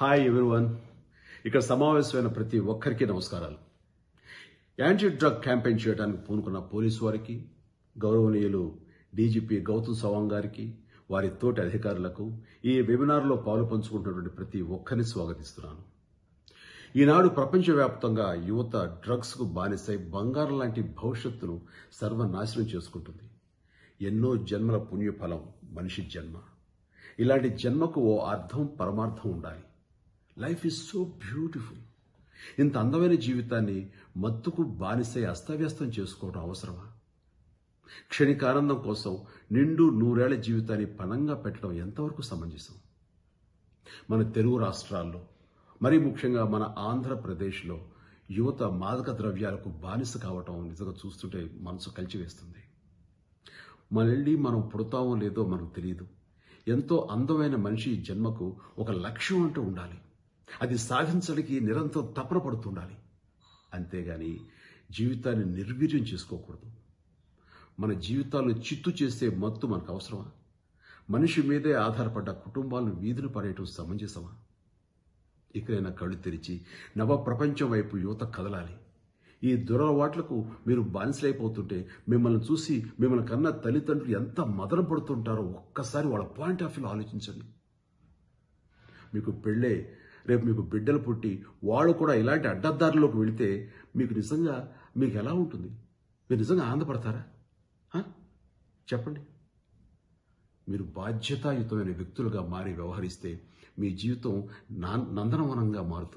hi everyone ఇక్కడ సమావేశమైన ప్రతి ఒక్కరికి నమస్కారాలు యాంటీ డ్రగ్ క్యాంపెయిన్ చేయడానికి పూనుకున్న పోలీసు వారికి గౌరవనీయులు డీజీపీ గౌతమ్ సవాంగ్ గారికి వారి తోటి అధికారులకు ఈ వెబినార్లో పాలు పంచుకుంటున్నటువంటి ప్రతి ఒక్కరిని స్వాగతిస్తున్నాను ఈనాడు ప్రపంచవ్యాప్తంగా యువత డ్రగ్స్కు బానిసై బంగారం లాంటి భవిష్యత్తును సర్వనాశనం చేసుకుంటుంది ఎన్నో జన్మల పుణ్యఫలం మనిషి జన్మ ఇలాంటి జన్మకు ఓ అర్థం పరమార్థం ఉండాలి లైఫ్ ఈజ్ సో బ్యూటిఫుల్ ఇంత అందమైన జీవితాన్ని మత్తుకు బానిసై అస్తవ్యస్తం చేసుకోవడం అవసరమా క్షణికానందం కోసం నిండు నూరేళ్ల జీవితాన్ని పణంగా పెట్టడం ఎంతవరకు సమంజసం మన తెలుగు రాష్ట్రాల్లో మరీ ముఖ్యంగా మన ఆంధ్రప్రదేశ్లో యువత మాదక ద్రవ్యాలకు బానిస కావటం నిజంగా చూస్తుంటే మనసు కలిచివేస్తుంది మళ్ళీ మనం పుడతామో లేదో మనకు తెలియదు ఎంతో అందమైన మనిషి జన్మకు ఒక లక్ష్యం అంటూ ఉండాలి అది సాధించడానికి నిరంతరం తపన పడుతుండాలి అంతేగాని జీవితాన్ని నిర్వీర్యం చేసుకోకూడదు మన జీవితాలను చిత్తు చేసే మత్తు మనకు అవసరమా మనిషి మీదే ఆధారపడ్డ కుటుంబాలను వీధులు పడేయటం సమంజసమా ఇకనైనా కళ్ళు తెరిచి నవ ప్రపంచం వైపు యువత కదలాలి ఈ దురలవాట్లకు మీరు బానిసలైపోతుంటే మిమ్మల్ని చూసి మిమ్మల్ని కన్నా తల్లిదండ్రులు ఎంత మదన పడుతుంటారో ఒక్కసారి వాళ్ళ పాయింట్ ఆఫ్ వ్యూలో ఆలోచించండి మీకు పెళ్ళే రేపు మీకు బిడ్డలు పుట్టి వాళ్ళు కూడా ఇలాంటి అడ్డదారిలోకి వెళితే మీకు నిజంగా మీకు ఎలా ఉంటుంది మీరు నిజంగా ఆనందపడతారా చెప్పండి మీరు బాధ్యతాయుతమైన వ్యక్తులుగా మారి వ్యవహరిస్తే మీ జీవితం నా నందనవనంగా మారుతుంది